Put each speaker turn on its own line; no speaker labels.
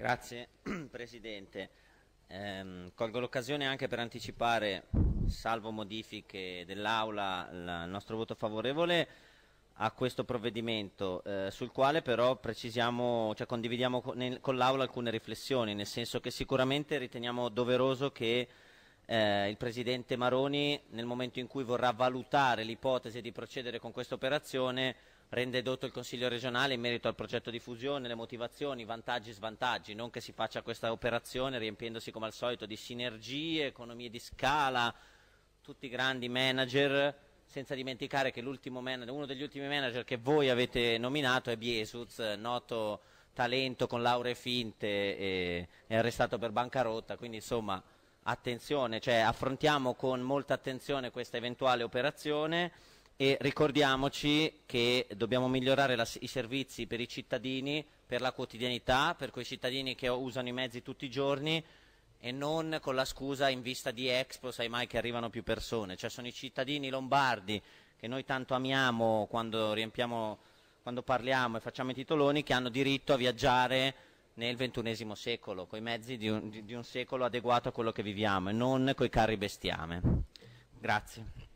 Grazie Presidente. Ehm, colgo l'occasione anche per anticipare, salvo modifiche dell'Aula, il nostro voto favorevole a questo provvedimento, eh, sul quale però precisiamo, cioè condividiamo con, con l'Aula alcune riflessioni, nel senso che sicuramente riteniamo doveroso che eh, il Presidente Maroni nel momento in cui vorrà valutare l'ipotesi di procedere con questa operazione rende dotto il Consiglio regionale in merito al progetto di fusione, le motivazioni, i vantaggi e svantaggi, non che si faccia questa operazione riempiendosi come al solito di sinergie, economie di scala, tutti i grandi manager, senza dimenticare che manager, uno degli ultimi manager che voi avete nominato è Biesuz, noto talento con lauree finte e, è arrestato per bancarotta, quindi insomma attenzione, cioè affrontiamo con molta attenzione questa eventuale operazione e ricordiamoci che dobbiamo migliorare la, i servizi per i cittadini, per la quotidianità, per quei cittadini che usano i mezzi tutti i giorni e non con la scusa in vista di Expo sai mai che arrivano più persone, cioè sono i cittadini lombardi che noi tanto amiamo quando, quando parliamo e facciamo i titoloni che hanno diritto a viaggiare nel ventunesimo secolo, con i mezzi di un, di, di un secolo adeguato a quello che viviamo e non con i carri bestiame. Grazie.